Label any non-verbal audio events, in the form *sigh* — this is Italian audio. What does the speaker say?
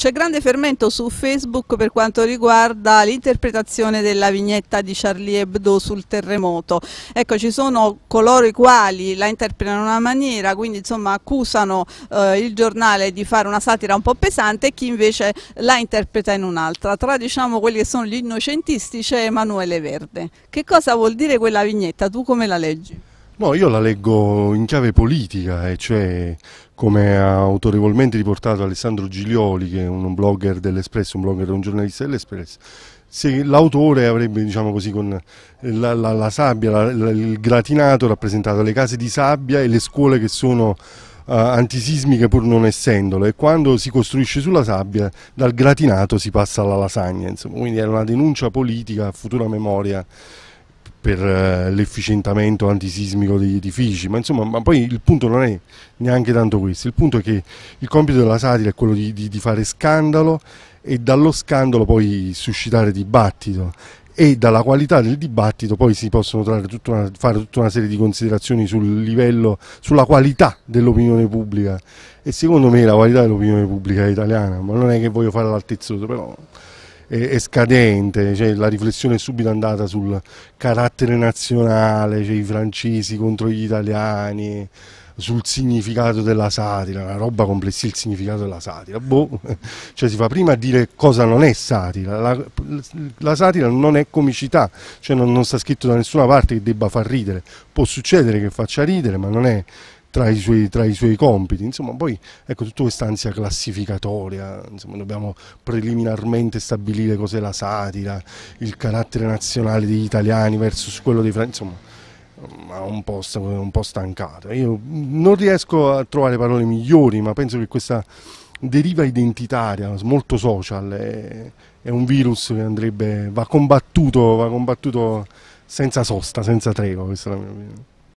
C'è grande fermento su Facebook per quanto riguarda l'interpretazione della vignetta di Charlie Hebdo sul terremoto. Ecco, ci sono coloro i quali la interpretano in una maniera, quindi insomma accusano eh, il giornale di fare una satira un po' pesante e chi invece la interpreta in un'altra. Tra diciamo quelli che sono gli innocentisti c'è Emanuele Verde. Che cosa vuol dire quella vignetta? Tu come la leggi? No, io la leggo in chiave politica, e eh, cioè come ha autorevolmente riportato Alessandro Giglioli, che è un blogger dell'Espresso, un blogger, un giornalista dell'Espresso, se l'autore avrebbe, diciamo così, con la, la, la sabbia, la, il gratinato rappresentato le case di sabbia e le scuole che sono uh, antisismiche pur non essendole. e quando si costruisce sulla sabbia dal gratinato si passa alla lasagna, insomma, quindi era una denuncia politica a futura memoria per eh, l'efficientamento antisismico degli edifici, ma insomma, ma poi il punto non è neanche tanto questo, il punto è che il compito della satira è quello di, di, di fare scandalo e dallo scandalo poi suscitare dibattito e dalla qualità del dibattito poi si possono tutta una, fare tutta una serie di considerazioni sul livello, sulla qualità dell'opinione pubblica e secondo me la qualità dell'opinione pubblica italiana, ma non è che voglio fare l'altezzoso però è, scadente, cioè, la riflessione è subito andata sul carattere nazionale, cioè, i francesi contro gli italiani, sul significato della satira, una roba complessiva, il significato della satira, boh, *laughs* cioè si fa prima a dire cosa non è satira, la, la satira non è comicità, cioè non, non sta scritto da nessuna parte che debba far ridere, può succedere che faccia ridere ma non è tra i, suoi, tra i suoi, compiti. Insomma, poi ecco tutta ansia classificatoria, insomma, dobbiamo preliminarmente stabilire cos'è la satira, il carattere nazionale degli italiani versus quello dei francesi, insomma, un po', un po' stancato. Io non riesco a trovare parole migliori, ma penso che questa deriva identitaria, molto social, è, è un virus che andrebbe, va combattuto, va combattuto senza sosta, senza tregua, questa è la mia opinione.